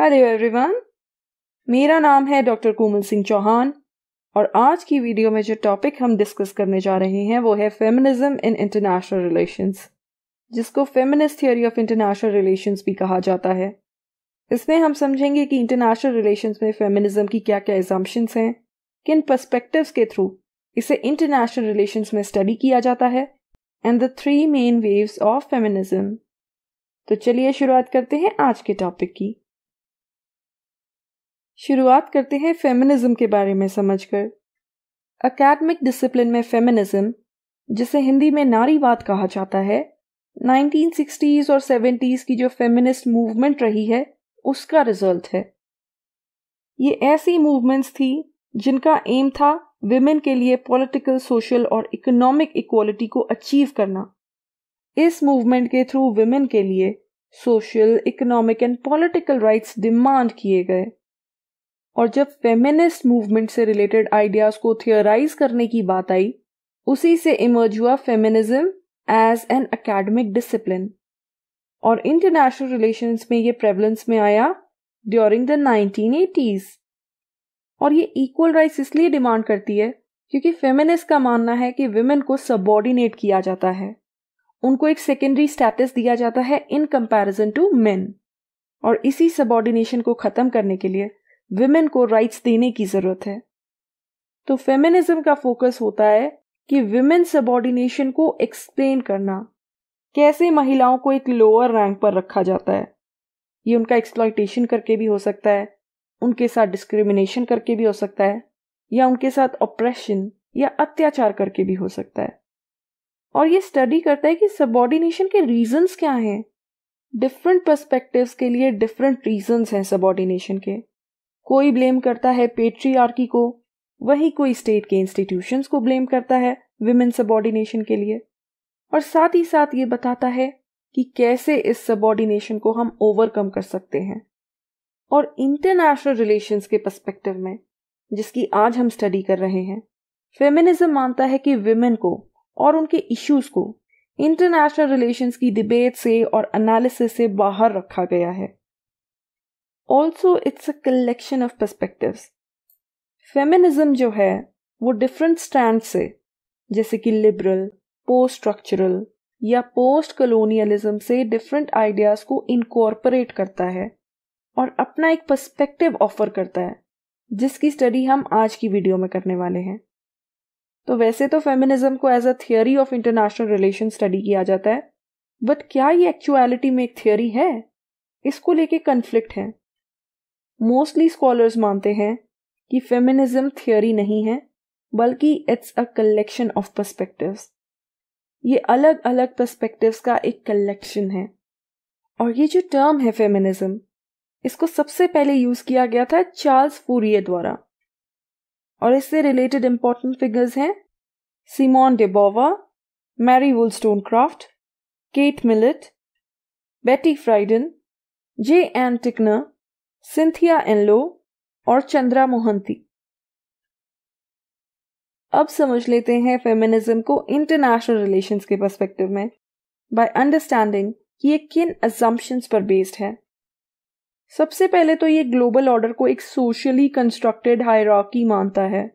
Hello everyone मेरा नाम है डॉक्टर कोमल सिंह चौहान और आज की वीडियो में जो टॉपिक हम डिस्कस करने जा रहे हैं वो है फेमिनिज्म इन इंटरनेशनल रिलेशंस जिसको feminist theory of international relations भी कहा जाता है इसमें हम समझेंगे कि इंटरनेशनल रिलेशंस में फेमिनिज्म की क्या क्या एग्जाम्पन्स हैं किन परस्पेक्टिव के थ्रू इसे इंटरनेशनल रिलेशंस में स्टडी किया जाता है and the three main waves of feminism तो चलिए शुरुआत करते हैं आज के टॉपिक की शुरुआत करते हैं फेमिनिज्म के बारे में समझकर अकेडमिक डिसिप्लिन में फेमिनिज्म जिसे हिंदी में नारीवाद कहा जाता है 1960s और 70s की जो फेमिनिस्ट मूवमेंट रही है उसका रिजल्ट है ये ऐसी मूवमेंट्स थी जिनका एम था विमेन के लिए पॉलिटिकल सोशल और इकोनॉमिक इक्वालिटी को अचीव करना इस मूवमेंट के थ्रू विमेन के लिए social economic and political rights demand किए गए और जब फेमिनिस्ट मूवमेंट से रिलेटेड आइडियाज को थियोराइज करने की बात आई उसी से इमर्ज हुआ feminism as an academic discipline और इंटरनेशनल रिलेशंस में ये प्रेवलेंस में आया ड्यूरिंग द नाइनटीन एटीज और ये इक्वल राइट्स इसलिए डिमांड करती है क्योंकि फेमिनिस्ट का मानना है कि विमेन को सबॉर्डिनेट किया जाता है उनको एक सेकेंडरी स्टेटस दिया जाता है इन कंपैरिजन टू मेन और इसी सबॉर्डिनेशन को ख़त्म करने के लिए विमेन को राइट्स देने की जरूरत है तो फेमिनिज्म का फोकस होता है कि विमेन सबॉर्डिनेशन को एक्सप्लेन करना कैसे महिलाओं को एक लोअर रैंक पर रखा जाता है ये उनका एक्सप्लाइटेशन करके भी हो सकता है उनके साथ डिस्क्रिमिनेशन करके भी हो सकता है या उनके साथ ऑप्रेशन या अत्याचार करके भी हो सकता है और ये स्टडी करता है कि सबॉर्डिनेशन के रीजंस क्या हैं डिफरेंट पर्सपेक्टिव्स के लिए डिफरेंट रीजंस हैं सबॉर्डिनेशन के कोई ब्लेम करता है पेट्रीआर्की को वही कोई स्टेट के इंस्टीट्यूशंस को ब्लेम करता है विमेन सबॉर्डिनेशन के लिए और साथ ही साथ ये बताता है कि कैसे इस सबॉर्डिनेशन को हम ओवरकम कर सकते हैं और इंटरनेशनल रिलेशंस के पर्सपेक्टिव में जिसकी आज हम स्टडी कर रहे हैं फेमिनिज्म मानता है कि विमेन को और उनके इश्यूज को इंटरनेशनल रिलेशंस की डिबेट से और एनालिसिस से बाहर रखा गया है also it's a collection of perspective feminism जो है वो डिफरेंट स्टैंड से जैसे कि लिबरल पोस्ट स्ट्रक्चरल या पोस्ट कलोनियलिज्म से डिफरेंट आइडियाज को इनकॉर्पोरेट करता है और अपना एक पर्सपेक्टिव ऑफर करता है जिसकी स्टडी हम आज की वीडियो में करने वाले हैं तो वैसे तो फेमिनिज्म को as a theory of international relation study किया जाता है बट क्या ये एक्चुअलिटी में एक थियोरी है इसको लेके कन्फ्लिक्ट है मोस्टली स्कॉलर्स मानते हैं कि फेमिनिज्म थियोरी नहीं है बल्कि it's a collection of perspectives ये अलग अलग पर्सपेक्टिव्स का एक कलेक्शन है और ये जो टर्म है फेमिनिज्म इसको सबसे पहले यूज किया गया था चार्ल्स फूरिये द्वारा और इससे रिलेटेड इंपॉर्टेंट फिगर्स हैं Simone de Beauvoir Mary Wollstonecraft Kate Millett Betty Friedan J N Tickner Cynthia Enloe और चंद्रा मोहंती अब समझ लेते हैं फेमिनिज्म को इंटरनेशनल रिलेशंस के पर्सपेक्टिव में बाय अंडरस्टैंडिंग कि ये किन अजम्पशंस पर बेस्ड है सबसे पहले तो ये ग्लोबल ऑर्डर को एक सोशली कंस्ट्रक्टेड हायरॉकी मानता है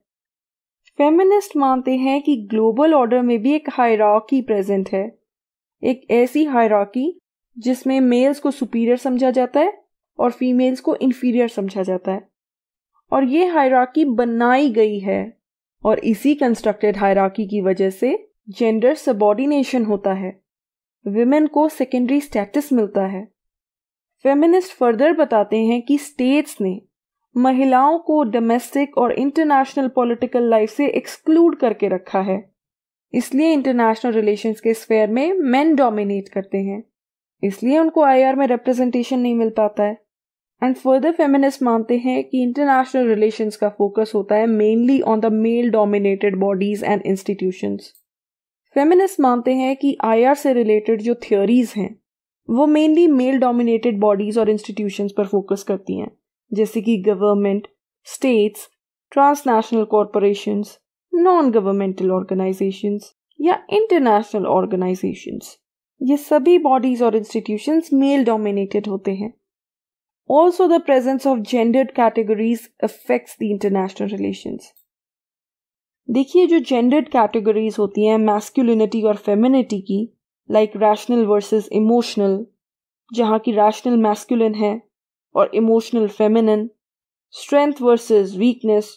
फेमिनिस्ट मानते हैं कि ग्लोबल ऑर्डर में भी एक हायरॉकी प्रेजेंट है एक ऐसी हायराकी जिसमें मेल्स को सुपीरियर समझा जाता है और फीमेल्स को इन्फीरियर समझा जाता है और ये हायराकी बनाई गई है और इसी कंस्ट्रक्टेड हायराकी की वजह से जेंडर सबॉर्डिनेशन होता है विमेन को सेकेंडरी स्टेटस मिलता है फेमिनिस्ट फर्दर बताते हैं कि स्टेट्स ने महिलाओं को डोमेस्टिक और इंटरनेशनल पॉलिटिकल लाइफ से एक्सक्लूड करके रखा है इसलिए इंटरनेशनल रिलेशंस के स्फेयर में मेन डोमिनेट करते हैं इसलिए उनको आई में रिप्रेजेंटेशन नहीं मिल पाता है एंड फर्दर फेमिनिस्ट मानते हैं कि इंटरनेशनल रिलेशन का फोकस होता है mainly on the male dominated bodies and institution feminist मानते हैं कि आई से रिलेटेड जो थियोरीज हैं वो मेनली मेल डोमिनेटेड बॉडीज और इंस्टीट्यूशन पर फोकस करती हैं जैसे कि government states transnational corporations non governmental organisations या इंटरनेशनल ऑर्गेनाइजेशंस ये सभी बॉडीज और इंस्टीट्यूशन मेल डोमिनेटेड होते हैं also the presence of gendered categories affects the international relation देखिए जो जेंडर्ड कैटेगरीज होती हैं मैस्कुलिनिटी और फेमिनिटी की लाइक रैशनल वर्सेस इमोशनल जहाँ की रैशनल मैस्कुलिन है और emotional feminine strength versus weakness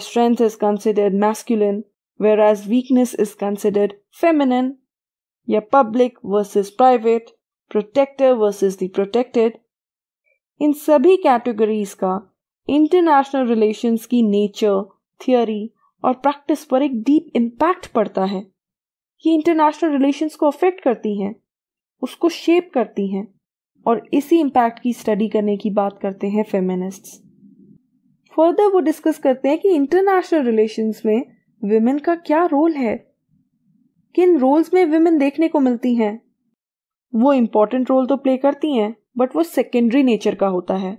strength is considered masculine whereas weakness is considered feminine या public versus private protector versus the protected इन सभी कैटेगरीज का इंटरनेशनल रिलेशंस की nature theory और प्रैक्टिस पर एक डीप इम्पैक्ट पड़ता है ये इंटरनेशनल रिलेशंस को अफेक्ट करती हैं उसको शेप करती हैं और इसी इम्पैक्ट की स्टडी करने की बात करते हैं फेमिनिस्ट फर्दर वो डिस्कस करते हैं कि इंटरनेशनल रिलेशंस में विमेन का क्या रोल है किन रोल्स में विमेन देखने को मिलती हैं वो इम्पोर्टेंट रोल तो प्ले करती हैं बट वो सेकेंडरी नेचर का होता है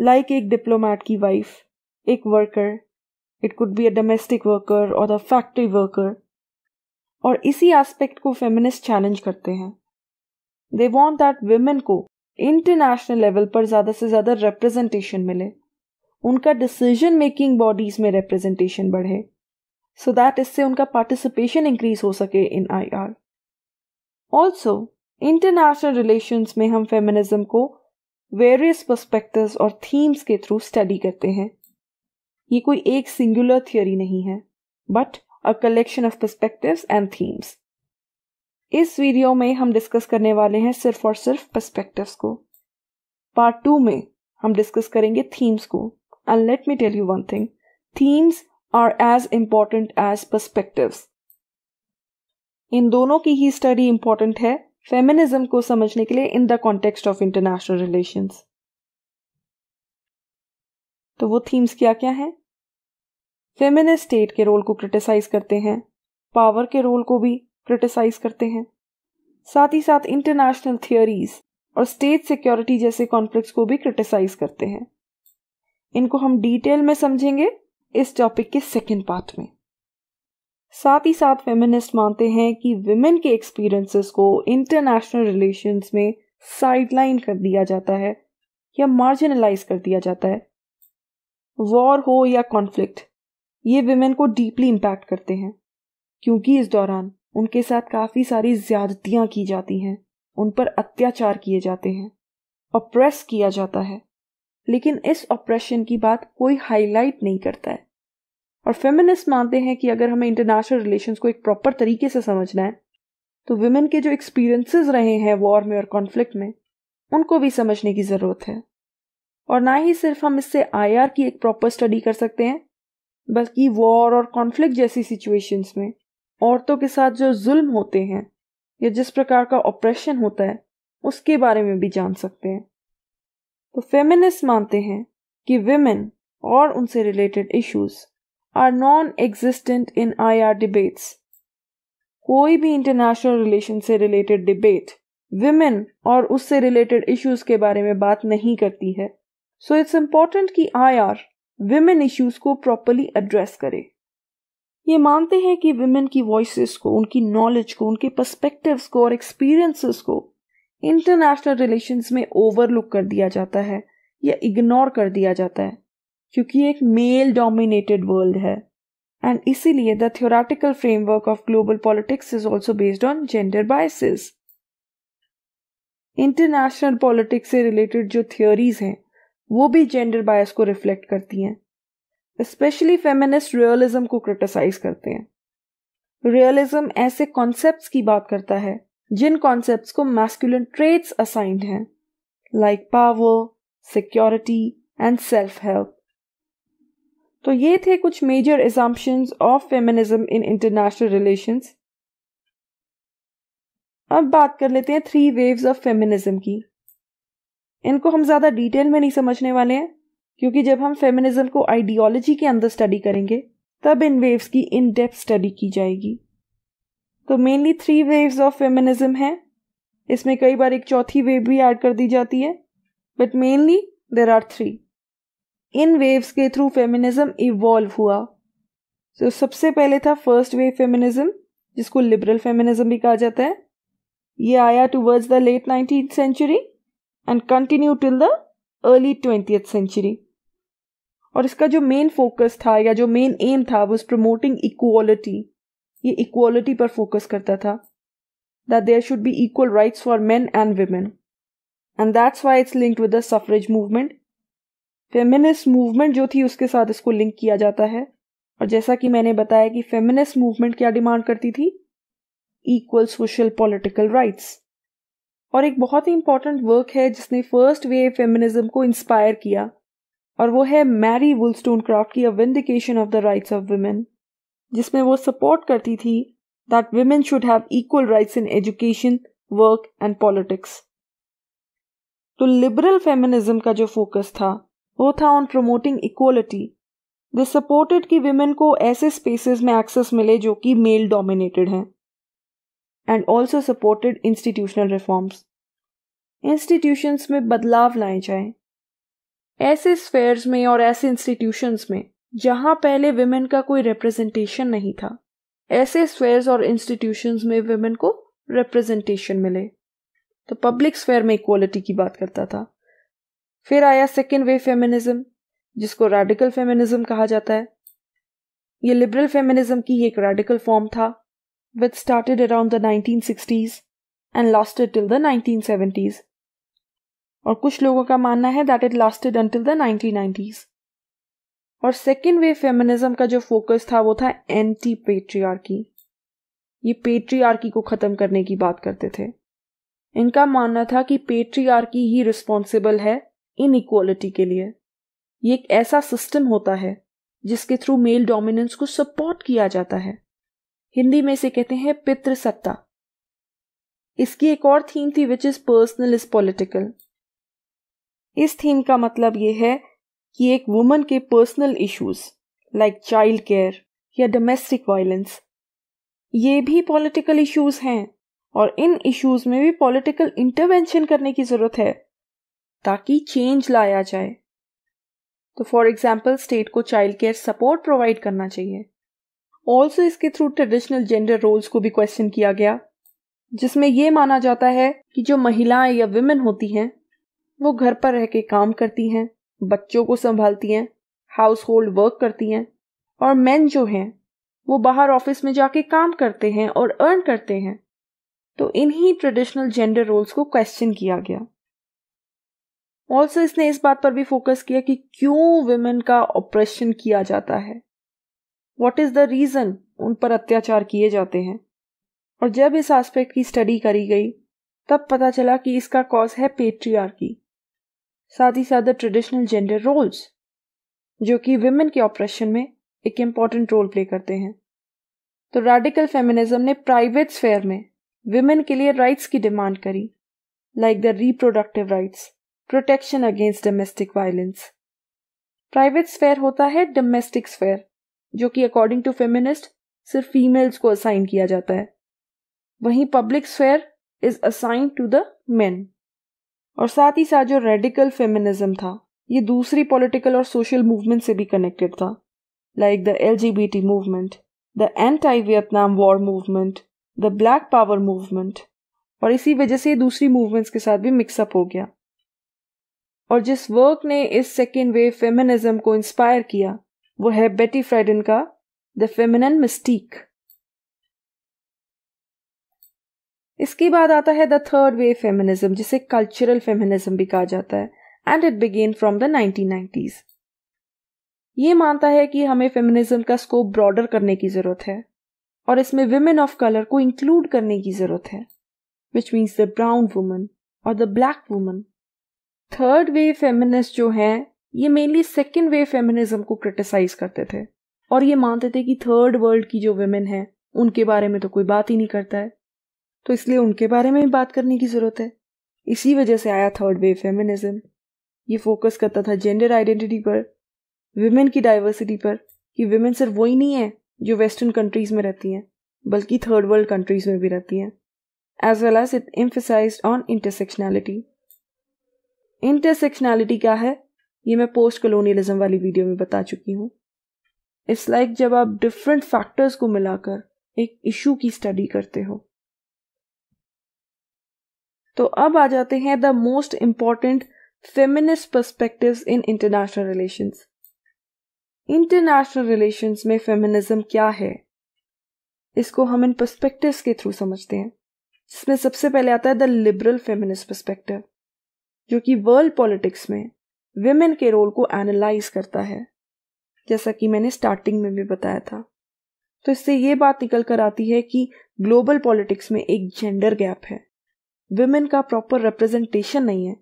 लाइक like एक डिप्लोमैट की वाइफ एक worker it could be a domestic worker और अ फैक्ट्री वर्कर और इसी एस्पेक्ट को फेमिनिस्ट चैलेंज करते हैं दे वॉन्ट दैट वेमेन को इंटरनेशनल लेवल पर ज़्यादा से ज़्यादा रिप्रेजेंटेशन मिले उनका डिसीजन मेकिंग बॉडीज में रिप्रेजेंटेशन बढ़े सो दैट इससे उनका पार्टिसिपेशन इंक्रीज हो सके in I R also international relation में हम फेमिनिज्म को वेरियस परस्पेक्टिव और थीम्स के थ्रू स्टडी करते हैं ये कोई एक सिंगुलर थियोरी नहीं है but a collection of perspective and themes इस वीडियो में हम डिस्कस करने वाले हैं सिर्फ और सिर्फ परस्पेक्टिव को पार्ट टू में हम डिस्कस करेंगे थीम्स को and let me tell you one thing themes are as important as perspectives. इन दोनों की ही स्टडी इंपॉर्टेंट है फेमिनिज्म को समझने के लिए in the context of international relations तो वो थीम्स क्या क्या हैं फेमिनिस्ट स्टेट के रोल को क्रिटिसाइज करते हैं पावर के रोल को भी क्रिटिसाइज करते हैं साथ ही साथ इंटरनेशनल थियोरीज और स्टेट सिक्योरिटी जैसे कॉन्फ्लिक्ट्स को भी क्रिटिसाइज करते हैं इनको हम डिटेल में समझेंगे इस टॉपिक के सेकेंड पार्ट में साथ ही साथ फेमिनिस्ट मानते हैं कि विमेन के एक्सपीरियंसेस को इंटरनेशनल रिलेशंस में साइडलाइन कर दिया जाता है या मार्जिनलाइज कर दिया जाता है वॉर हो या कॉन्फ्लिक्ट ये विमेन को डीपली इम्पैक्ट करते हैं क्योंकि इस दौरान उनके साथ काफ़ी सारी ज्यादतियाँ की जाती हैं उन पर अत्याचार किए जाते हैं ऑप्रेस किया जाता है लेकिन इस ऑपरेशन की बात कोई हाईलाइट नहीं करता है और फेमिनिस्ट मानते हैं कि अगर हमें इंटरनेशनल रिलेशंस को एक प्रॉपर तरीके से समझना है तो वुमेन के जो एक्सपीरियंसेस रहे हैं वॉर में और कॉन्फ्लिक्ट में उनको भी समझने की ज़रूरत है और ना ही सिर्फ हम इससे आर की एक प्रॉपर स्टडी कर सकते हैं बल्कि वॉर और कॉन्फ्लिक्ट जैसी सिचुएशंस में औरतों के साथ जो जुल्म होते हैं या जिस प्रकार का ऑपरेशन होता है उसके बारे में भी जान सकते हैं तो फेमिनिस्ट मानते हैं कि विमेन और उनसे related issues are non existent in IR debates कोई भी इंटरनेशनल रिलेशन से रिलेटेड डिबेट विमेन और उससे रिलेटेड इश्यूज के बारे में बात नहीं करती है सो इट्स इम्पोर्टेंट कि आई आर विमेन इश्यूज को प्रॉपरली एड्रेस करे ये मानते हैं कि विमेन की वॉइस को उनकी नॉलेज को उनके पर्सपेक्टिव को और एक्सपीरियंसेस को इंटरनेशनल रिलेशंस में ओवरलुक कर दिया जाता है या इग्नोर कर दिया जाता है क्योंकि एक मेल डोमिनेटेड वर्ल्ड है एंड इसीलिए the theoretical framework of global politics is also based on gender biases international politics से रिलेटेड जो थियोरीज हैं वो भी जेंडर बायस को रिफ्लेक्ट करती हैं स्पेशली फेमिनिस्ट रियलिज्म को क्रिटिसाइज करते हैं रियलिज्म ऐसे कॉन्सेप्ट्स की बात करता है जिन कॉन्सेप्ट्स को मैस्कुलिन ट्रेट्स असाइंड हैं like power security and self help तो ये थे कुछ major assumptions of feminism in international relations अब बात कर लेते हैं थ्री वेव्स ऑफ फेमिनिज्म की इनको हम ज़्यादा डिटेल में नहीं समझने वाले हैं क्योंकि जब हम फेमिनिज्म को आइडियोलॉजी के अंदर स्टडी करेंगे तब इन वेव्स की इन डेप्थ स्टडी की जाएगी तो mainly three waves of feminism है इसमें कई बार एक चौथी वेव भी ऐड कर दी जाती है but mainly there are three इन वेव्स के थ्रू फेमिनिज्म इवॉल्व हुआ तो so, सबसे पहले था फर्स्ट वेव फेमिनिज्म जिसको लिबरल फेमिनिज्म भी कहा जाता है ये आया towards the late nineteen century and continue till the early twenty century और इसका जो मेन फोकस था या जो मेन एम था इज प्रमोटिंग इक्वालिटी ये इक्वालिटी पर फोकस करता था that there should be equal rights for men and women and that's why it's linked with the suffrage movement feminist movement जो थी उसके साथ इसको लिंक किया जाता है और जैसा कि मैंने बताया कि फेमिनिस्ट मूवमेंट क्या डिमांड करती थी इक्वल सोशल पॉलिटिकल राइट्स और एक बहुत ही इंपॉर्टेंट वर्क है जिसने फर्स्ट वे फेमिनिज्म को इंस्पायर किया और वो है मैरी वुलस्टोन क्राफ्ट की a vindication of the rights of women जिसमें वो सपोर्ट करती थी that women should have equal rights in education work and politics तो लिबरल फेमिनिज्म का जो फोकस था वो था on promoting equality they supported कि विमेन को ऐसे स्पेसेस में एक्सेस मिले जो कि मेल डोमिनेटेड हैं and also supported institutional reforms institutions में बदलाव लाए जाए ऐसे स्फेयर्स में और ऐसे इंस्टीट्यूशंस में जहां पहले विमेन का कोई रिप्रेजेंटेशन नहीं था ऐसे स्वेयर और इंस्टीट्यूशन में विमेन को रिप्रेजेंटेशन मिले तो पब्लिक स्वेयर में इक्वालिटी की बात करता था फिर आया सेकेंड वेव फेमिनिज्म जिसको रेडिकल फेमिनिज्म कहा जाता है ये लिबरल फेमिनिज्म की एक रेडिकल फॉर्म था with started around the sixties and lasted till the nineteen seventies और कुछ लोगों का मानना है that it lasted until the 1990s और सेकेंड वेव फेमिनिज्म का जो फोकस था वो था एंटी पेट्रियार्की ये पेट्रियार्की को ख़त्म करने की बात करते थे इनका मानना था कि पेट्रियार्की ही रिस्पॉन्सिबल है इन के लिए ये एक ऐसा सिस्टम होता है जिसके थ्रू मेल डोमिनेंस को सपोर्ट किया जाता है हिंदी में इसे कहते हैं पितृसत्ता इसकी एक और थीम थी which is personal is political इस थीम का मतलब ये है कि एक वुमन के personal issues like child care या डोमेस्टिक वायलेंस ये भी पॉलिटिकल इश्यूज हैं और इन इश्यूज में भी पॉलिटिकल इंटरवेंशन करने की ज़रूरत है ताकि चेंज लाया जाए तो फॉर एग्जाम्पल स्टेट को चाइल्ड केयर सपोर्ट प्रोवाइड करना चाहिए ऑल्सो इसके थ्रू ट्रेडिशनल जेंडर रोल्स को भी क्वेश्चन किया गया जिसमें यह माना जाता है कि जो महिलाएं या विमेन होती हैं वो घर पर रह के काम करती हैं बच्चों को संभालती हैं हाउस होल्ड वर्क करती हैं और मैन जो हैं वो बाहर ऑफिस में जाके काम करते हैं और अर्न करते हैं तो इन्हीं ट्रेडिशनल जेंडर रोल्स को क्वेश्चन किया गया ऑल्सो इसने इस बात पर भी फोकस किया कि क्यों वुमेन का ऑपरेशन किया जाता है वॉट इज द रीजन उन पर अत्याचार किए जाते हैं और जब इस एस्पेक्ट की स्टडी करी गई तब पता चला कि इसका कॉज है पेट्रियार्की की साथ ही साथ द ट्रेडिशनल जेंडर रोल्स जो कि विमेन के ऑपरेशन में एक इम्पॉर्टेंट रोल प्ले करते हैं तो रेडिकल फेमिनिज्म ने प्राइवेट स्फेयर में विमेन के लिए राइट्स की डिमांड करी like the reproductive rights protection against domestic violence private sphere होता है डोमेस्टिक स्फेयर जो कि अकॉर्डिंग टू फेमिनिस्ट सिर्फ फीमेल्स को असाइन किया जाता है वहीं public sphere is assign to the men और साथ ही साथ जो रेडिकल फेमिनिज्म था ये दूसरी पॉलिटिकल और सोशल मूवमेंट से भी कनेक्टेड था like the L movement the anti Vietnam war movement the black power movement और इसी वजह से दूसरी मूवमेंट्स के साथ भी मिक्सअप हो गया और जिस वर्क ने इस सेकेंड वेव फेमिनिज्म को इंस्पायर किया वो है बेटी फ्राइडन का द फेमिन मिस्टीक इसके बाद आता है द थर्ड वेव फेमिनिज्म जिसे कल्चरल फेमिनिज्म भी कहा जाता है and it began from the nineteen ये मानता है कि हमें फेमिनिज्म का स्कोप ब्रॉडर करने की ज़रूरत है और इसमें विमेन ऑफ कलर को इंक्लूड करने की ज़रूरत है which means the brown woman और the black woman third wave feminist जो हैं ये मेनली सेकेंड वेव फेमिनिज्म को क्रिटिसाइज करते थे और ये मानते थे कि थर्ड वर्ल्ड की जो वेमेन हैं उनके बारे में तो कोई बात ही नहीं करता है तो इसलिए उनके बारे में भी बात करने की ज़रूरत है इसी वजह से आया थर्ड वे फेमिनिज्म ये फोकस करता था जेंडर आइडेंटिटी पर विमेन की डाइवर्सिटी पर कि विमेन सिर्फ वही नहीं है जो वेस्टर्न कंट्रीज़ में रहती हैं बल्कि थर्ड वर्ल्ड कंट्रीज़ में भी रहती हैं as well as it emphasize on intersectionality intersectionality क्या है ये मैं पोस्ट कॉलोनियलिज्म वाली वीडियो में बता चुकी हूँ इट्स लाइक जब आप डिफरेंट फैक्टर्स को मिलाकर एक इशू की स्टडी करते हो तो अब आ जाते हैं the most important feminist perspective in international relation international relation में फेमिनिज्म क्या है इसको हम इन परस्पेक्टिव के थ्रू समझते हैं जिसमें सबसे पहले आता है द लिबरल फेमिनिस्ट परस्पेक्टिव जो कि वर्ल्ड पॉलिटिक्स में विमेन के रोल को एनालाइज करता है जैसा कि मैंने स्टार्टिंग में भी बताया था तो इससे ये बात निकल कर आती है कि ग्लोबल पॉलिटिक्स में एक जेंडर गैप है वुमेन का प्रॉपर रिप्रेजेंटेशन नहीं है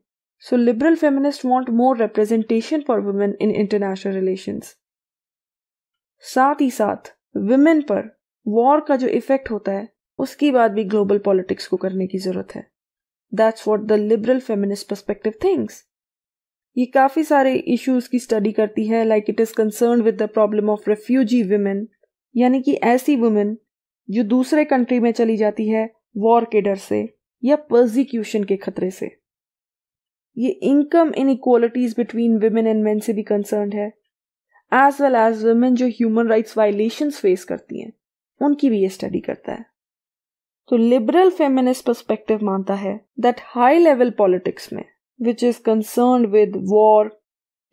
so liberal feminist want more representation for women in international relations साथ ही साथ वुमेन पर वॉर का जो इफेक्ट होता है उसकी बात भी ग्लोबल पॉलिटिक्स को करने की जरूरत है that's what the liberal feminist perspective things ये काफ़ी सारे इश्यूज की स्टडी करती है like it is concern with the problem of refugee women यानी कि ऐसी वुमेन जो दूसरे कंट्री में चली जाती है वॉर के डर से या प्रोजिक्यूशन के खतरे से ये income inequalities between women and men से भी कंसर्न है एज वेल एज वुमेन जो ह्यूमन राइट्स वायलेशंस फेस करती हैं उनकी भी ये स्टडी करता है तो लिबरल फेमिनिस्ट पर्सपेक्टिव मानता है दैट हाई लेवल पॉलिटिक्स में which is concern with war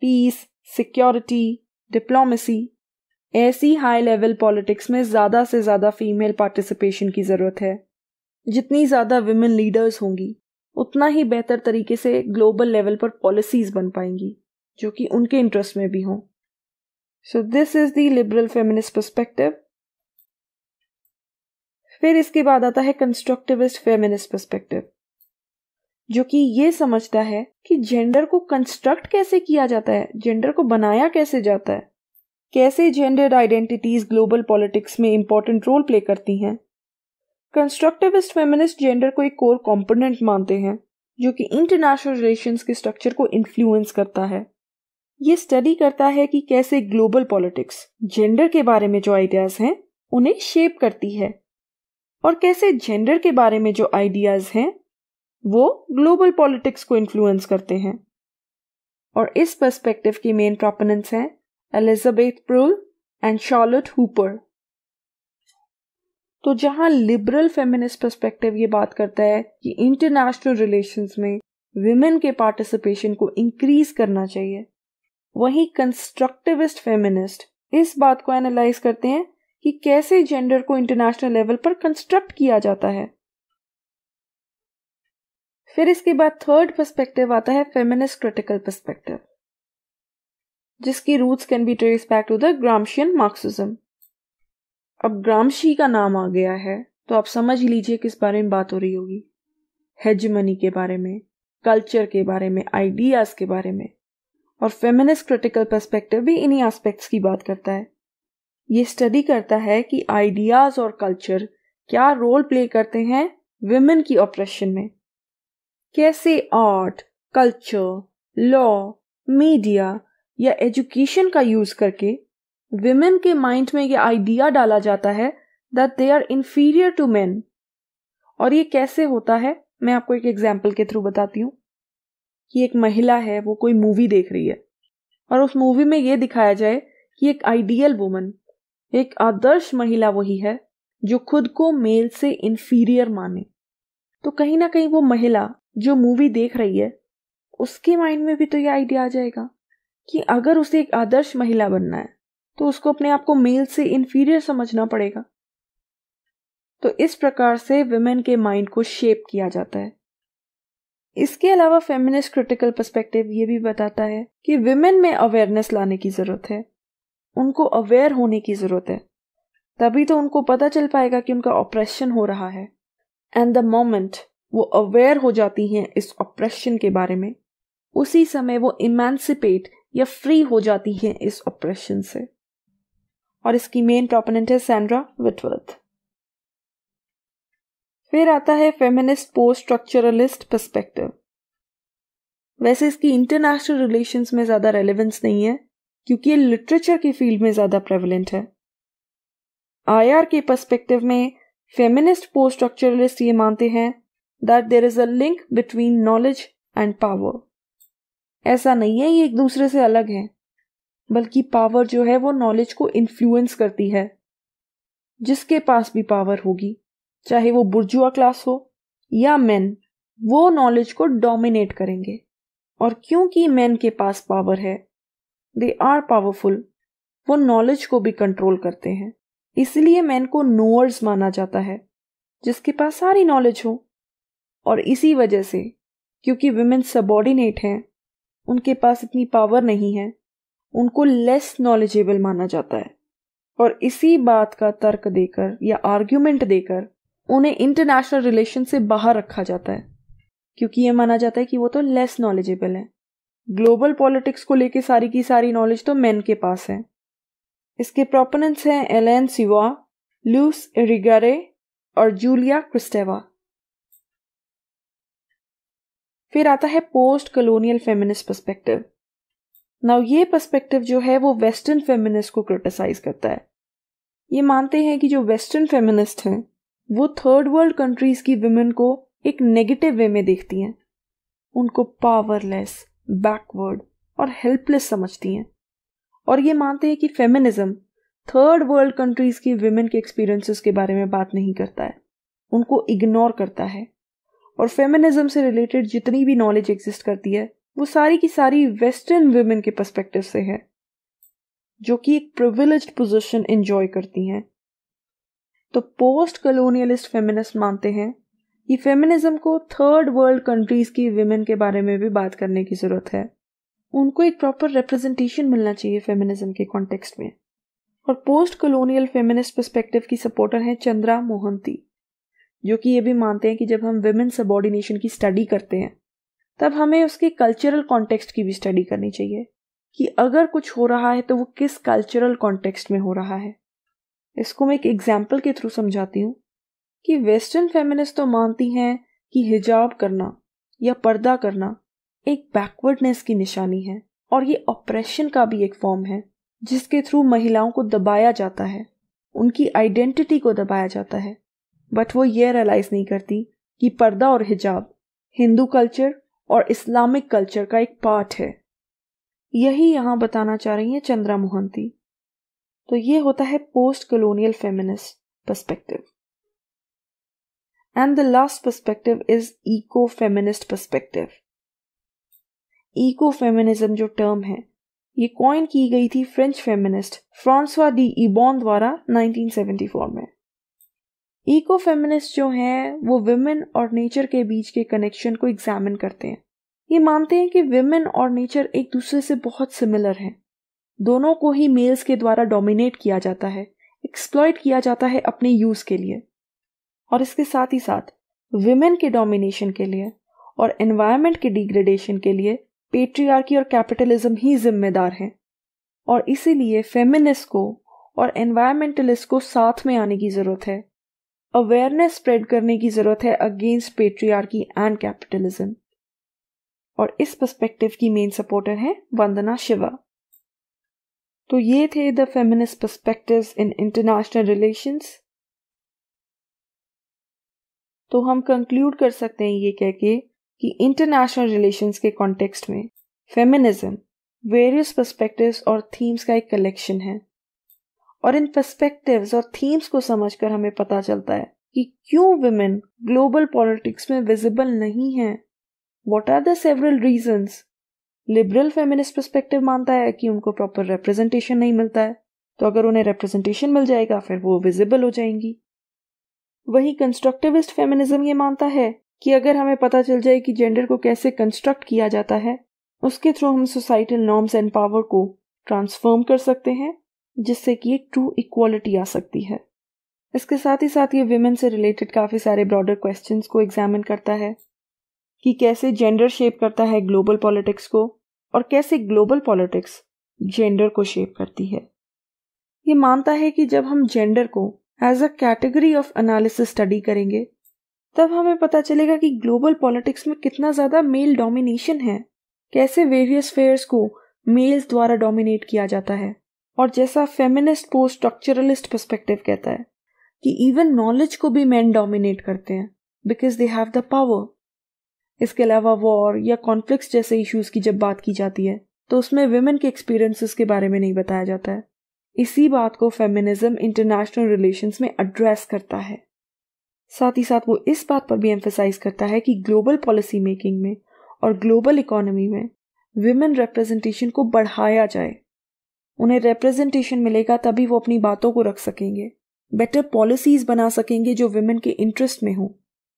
peace security diplomacy ऐसी हाई लेवल पॉलिटिक्स में ज़्यादा से ज़्यादा फीमेल पार्टिसिपेशन की ज़रूरत है जितनी ज़्यादा विमेन लीडर्स होंगी उतना ही बेहतर तरीके से ग्लोबल लेवल पर पॉलिसीज बन पाएंगी जो कि उनके इंटरेस्ट में भी हों so this is the liberal feminist perspective फिर इसके बाद आता है कंस्ट्रक्टिविस्ट फेमिनिस्ट परस्पेक्टिव जो कि ये समझता है कि जेंडर को कंस्ट्रक्ट कैसे किया जाता है जेंडर को बनाया कैसे जाता है कैसे जेंडर आइडेंटिटीज ग्लोबल पॉलिटिक्स में इंपॉर्टेंट रोल प्ले करती हैं कंस्ट्रक्टिविस्ट फेमिनिस्ट जेंडर को एक कोर कंपोनेंट मानते हैं जो कि इंटरनेशनल रिलेशंस के स्ट्रक्चर को इन्फ्लुएंस करता है ये स्टडी करता है कि कैसे ग्लोबल पॉलिटिक्स जेंडर के बारे में जो आइडियाज हैं उन्हें शेप करती है और कैसे जेंडर के बारे में जो आइडियाज हैं वो ग्लोबल पॉलिटिक्स को इन्फ्लुएंस करते हैं और इस पर्सपेक्टिव की मेन प्रोपनेंट्स हैं Elizabeth Prugl and Charlotte Hooper तो जहां लिबरल फेमिनिस्ट परस्पेक्टिव ये बात करता है कि इंटरनेशनल रिलेशंस में विमेन के पार्टिसिपेशन को इंक्रीज करना चाहिए वही कंस्ट्रक्टिविस्ट फेमिनिस्ट इस बात को एनालाइज करते हैं कि कैसे जेंडर को इंटरनेशनल लेवल पर कंस्ट्रक्ट किया जाता है फिर इसके बाद थर्ड पर्सपेक्टिव आता है फेमिनिस्ट क्रिटिकल पर्सपेक्टिव जिसकी roots can be trace back to the Gramscian Marxism अब ग्रामशी का नाम आ गया है तो आप समझ लीजिए किस बारे में बात हो रही होगी हेजमनी के बारे में कल्चर के बारे में आइडियाज के बारे में और फेमिनिस्ट क्रिटिकल पर्सपेक्टिव भी इन्हीं एस्पेक्ट्स की बात करता है ये स्टडी करता है कि आइडियाज और कल्चर क्या रोल प्ले करते हैं विमेन की ऑपरेशन में कैसे आर्ट कल्चर लॉ मीडिया या एजुकेशन का यूज करके विमेन के माइंड में ये आइडिया डाला जाता है that they are inferior to men और ये कैसे होता है मैं आपको एक एग्जाम्पल के थ्रू बताती हूँ कि एक महिला है वो कोई मूवी देख रही है और उस मूवी में ये दिखाया जाए कि एक आइडियल वुमन एक आदर्श महिला वही है जो खुद को मेल से इन्फीरियर माने तो कहीं ना कहीं वो महिला जो मूवी देख रही है उसके माइंड में भी तो ये आइडिया आ जाएगा कि अगर उसे एक आदर्श महिला बनना है तो उसको अपने आप को मेल से इन्फीरियर समझना पड़ेगा तो इस प्रकार से विमेन के माइंड को शेप किया जाता है इसके अलावा फेमिनिस्ट क्रिटिकल पर्सपेक्टिव ये भी बताता है कि विमेन में अवेयरनेस लाने की ज़रूरत है उनको अवेयर होने की ज़रूरत है तभी तो उनको पता चल पाएगा कि उनका ऑपरेशन हो रहा है एंड द मोमेंट वो अवेयर हो जाती हैं इस ऑपरेशन के बारे में उसी समय वो इमेंसिपेट या फ्री हो जाती हैं इस ऑपरेशन से और इसकी मेन प्रोपोनेंट है सैंड्रा विटवर्थ फिर आता है फेमिनिस्ट पोस्ट स्ट्रक्चरलिस्ट पर्सपेक्टिव वैसे इसकी इंटरनेशनल रिलेशंस में ज़्यादा रेलेवेंस नहीं है क्योंकि ये लिटरेचर की फील्ड में ज़्यादा प्रेवलेंट है आईआर के पर्सपेक्टिव में फेमिनिस्ट पोस्ट स्ट्रक्चरलिस्ट ये मानते हैं that there is a link between knowledge and power ऐसा नहीं है ये एक दूसरे से अलग है बल्कि पावर जो है वो नॉलेज को इन्फ्लुएंस करती है जिसके पास भी पावर होगी चाहे वो बुर्जुआ क्लास हो या मैन वो नॉलेज को डोमिनेट करेंगे और क्योंकि मैन के पास पावर है दे आर पावरफुल वो नॉलेज को भी कंट्रोल करते हैं इसलिए मैन को नोअर्स माना जाता है जिसके पास सारी नॉलेज हो और इसी वजह से क्योंकि वुमेन सबॉर्डिनेट हैं उनके पास इतनी पावर नहीं है उनको लेस नॉलेजेबल माना जाता है और इसी बात का तर्क देकर या आर्ग्यूमेंट देकर उन्हें इंटरनेशनल रिलेशन से बाहर रखा जाता है क्योंकि ये माना जाता है कि वो तो लेस नॉलेजेबल है ग्लोबल पॉलिटिक्स को लेकर सारी की सारी नॉलेज तो मैन के पास है इसके प्रोपोनेंट्स हैं एलेन सिवा लूस रिगारे और जूलिया क्रिस्टेवा फिर आता है post colonial feminist perspective now ये पर्सपेक्टिव जो है वो वेस्टर्न फेमिनिस्ट को क्रिटिसाइज करता है ये मानते हैं कि जो वेस्टर्न फेमिनिस्ट हैं वो थर्ड वर्ल्ड कंट्रीज की वुमेन को एक नेगेटिव वे में देखती हैं उनको पावरलेस बैकवर्ड और हेल्पलेस समझती हैं और ये मानते हैं कि फेमिनिज्म थर्ड वर्ल्ड कंट्रीज की वुमेन के एक्सपीरियंसेस के बारे में बात नहीं करता है उनको इग्नोर करता है और फेमिनिज्म से रिलेटेड जितनी भी नॉलेज एग्जिस्ट करती है वो सारी की सारी वेस्टर्न वुमेन के पर्सपेक्टिव से है जो कि एक प्रिविलेज पोजीशन एंजॉय करती हैं तो पोस्ट कलोनियलिस्ट फेमिनिस्ट मानते हैं कि फेमिनिज्म को थर्ड वर्ल्ड कंट्रीज की वुमेन के बारे में भी बात करने की ज़रूरत है उनको एक प्रॉपर रिप्रेजेंटेशन मिलना चाहिए फेमिनिज्म के कॉन्टेक्स्ट में और पोस्ट कॉलोनियल फेमिनिस्ट पर्सपेक्टिव की सपोर्टर हैं चंद्रा मोहंती जो कि ये भी मानते हैं कि जब हम वेमेन सबॉर्डिनेशन की स्टडी करते हैं तब हमें उसके कल्चरल कॉन्टेक्स्ट की भी स्टडी करनी चाहिए कि अगर कुछ हो रहा है तो वो किस कल्चरल कॉन्टेक्स्ट में हो रहा है इसको मैं एक एग्जाम्पल के थ्रू समझाती हूँ कि वेस्टर्न फेमिनिस्ट तो मानती हैं कि हिजाब करना या पर्दा करना एक बैकवर्डनेस की निशानी है और ये ऑपरेशन का भी एक फॉर्म है जिसके थ्रू महिलाओं को दबाया जाता है उनकी आइडेंटिटी को दबाया जाता है बट वो ये रियलाइज नहीं करती कि पर्दा और हिजाब हिंदू कल्चर और इस्लामिक कल्चर का एक पार्ट है यही यहां बताना चाह रही है चंद्रा मोहंती तो ये होता है post colonial feminist perspective and the last perspective is eco feminist perspective eco feminism जो टर्म है ये कॉइन की गई थी French feminist Françoise d'Eaubonne द्वारा 1974 में इको फेमिनिस्ट जो हैं वो विमेन और नेचर के बीच के कनेक्शन को एग्जामिन करते हैं ये मानते हैं कि वेमेन और नेचर एक दूसरे से बहुत सिमिलर हैं दोनों को ही मेल्स के द्वारा डोमिनेट किया जाता है एक्सप्लॉयट किया जाता है अपने यूज़ के लिए और इसके साथ ही साथ विमेन के डोमिनेशन के लिए और एनवायरमेंट के डिग्रेडेशन के लिए पेट्रियार्की और कैपिटलिज्म ही जिम्मेदार हैं और इसीलिए फेमिनिस्ट को और एनवायरमेंटलिस्ट को साथ में आने की ज़रूरत है अवेयरनेस स्प्रेड करने की ज़रूरत है अगेंस्ट पेट्रियार्की एंड कैपिटलिज्म और इस पर्सपेक्टिव की मेन सपोर्टर है वंदना शिवा तो ये थे the feminist perspective in international relations तो हम कंक्लूड कर सकते हैं ये कह के कि इंटरनेशनल रिलेशंस के कॉन्टेक्स्ट में फेमिनिज्म वेरियस पर्सपेक्टिव्स और थीम्स का एक कलेक्शन है और इन पर्सपेक्टिव्स और थीम्स को समझकर हमें पता चलता है कि क्यों विमेन ग्लोबल पॉलिटिक्स में विजिबल नहीं है what are the several reasons liberal feminist perspective मानता है कि उनको प्रॉपर रिप्रेजेंटेशन नहीं मिलता है तो अगर उन्हें रिप्रेजेंटेशन मिल जाएगा फिर वो विजिबल हो जाएंगी वही कंस्ट्रक्टिविस्ट फेमिनिज्म ये मानता है कि अगर हमें पता चल जाए कि जेंडर को कैसे कंस्ट्रक्ट किया जाता है उसके थ्रू हम सोसाइटल नॉर्म्स एंड पावर को ट्रांसफॉर्म कर सकते हैं जिससे कि एक ट्रू इक्वालिटी आ सकती है इसके साथ ही साथ ये विमेन से रिलेटेड काफ़ी सारे ब्रॉडर क्वेश्चंस को एग्जामिन करता है कि कैसे जेंडर शेप करता है ग्लोबल पॉलिटिक्स को और कैसे ग्लोबल पॉलिटिक्स जेंडर को शेप करती है ये मानता है कि जब हम जेंडर को as a category of analysis study करेंगे तब हमें पता चलेगा कि ग्लोबल पॉलिटिक्स में कितना ज़्यादा मेल डोमिनेशन है कैसे वेरियस फेयर्स को मेल्स द्वारा डोमिनेट किया जाता है और जैसा फेमिनिस्ट पोस्ट स्ट्रक्चरलिस्ट परस्पेक्टिव कहता है कि इवन नॉलेज को भी मैन डोमिनेट करते हैं because they have the power इसके अलावा वॉर या कॉन्फ्लिक्ट जैसे इश्यूज की जब बात की जाती है तो उसमें वेमेन के एक्सपीरियंसेस के बारे में नहीं बताया जाता है इसी बात को फेमिनिज्म इंटरनेशनल रिलेशंस में एड्रेस करता है साथ ही साथ वो इस बात पर भी एम्फेसाइज करता है कि ग्लोबल पॉलिसी मेकिंग में और ग्लोबल इकोनॉमी में विमेन रिप्रेजेंटेशन को बढ़ाया जाए उन्हें रिप्रेजेंटेशन मिलेगा तभी वो अपनी बातों को रख सकेंगे बेटर पॉलिसीज बना सकेंगे जो वुमेन के इंटरेस्ट में हो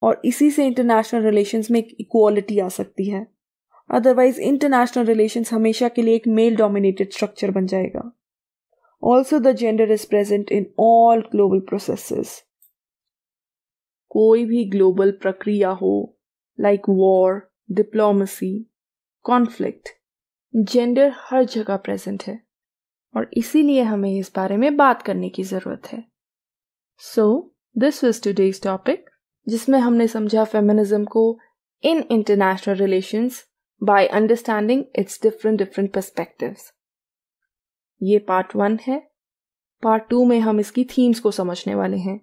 और इसी से इंटरनेशनल रिलेशंस में एक इक्वालिटी आ सकती है अदरवाइज इंटरनेशनल रिलेशंस हमेशा के लिए एक मेल डोमिनेटेड स्ट्रक्चर बन जाएगा also the gender is present in all global process कोई भी ग्लोबल प्रक्रिया हो like war diplomacy conflict gender हर जगह प्रेजेंट है और इसीलिए हमें इस बारे में बात करने की ज़रूरत है so this was today's topic जिसमें हमने समझा फेमिनिज्म को in international relations by understanding its different different perspectives ये पार्ट वन है पार्ट टू में हम इसकी थीम्स को समझने वाले हैं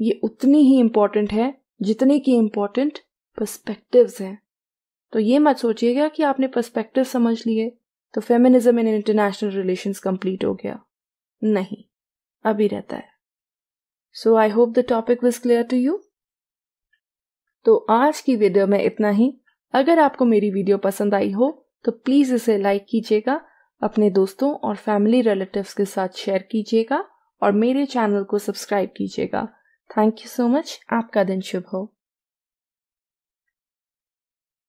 ये उतनी ही इम्पॉर्टेंट है जितने की इम्पॉर्टेंट पर्सपेक्टिव्स हैं तो ये मत सोचिएगा कि आपने पर्सपेक्टिव समझ लिए तो feminism in international relations complete हो गया नहीं अभी रहता है so I hope the topic was clear to you तो आज की वीडियो में इतना ही अगर आपको मेरी वीडियो पसंद आई हो तो प्लीज़ इसे लाइक कीजिएगा अपने दोस्तों और फैमिली रिलेटिव्स के साथ शेयर कीजिएगा और मेरे चैनल को सब्सक्राइब कीजिएगा थैंक यू सो मच आपका दिन शुभ हो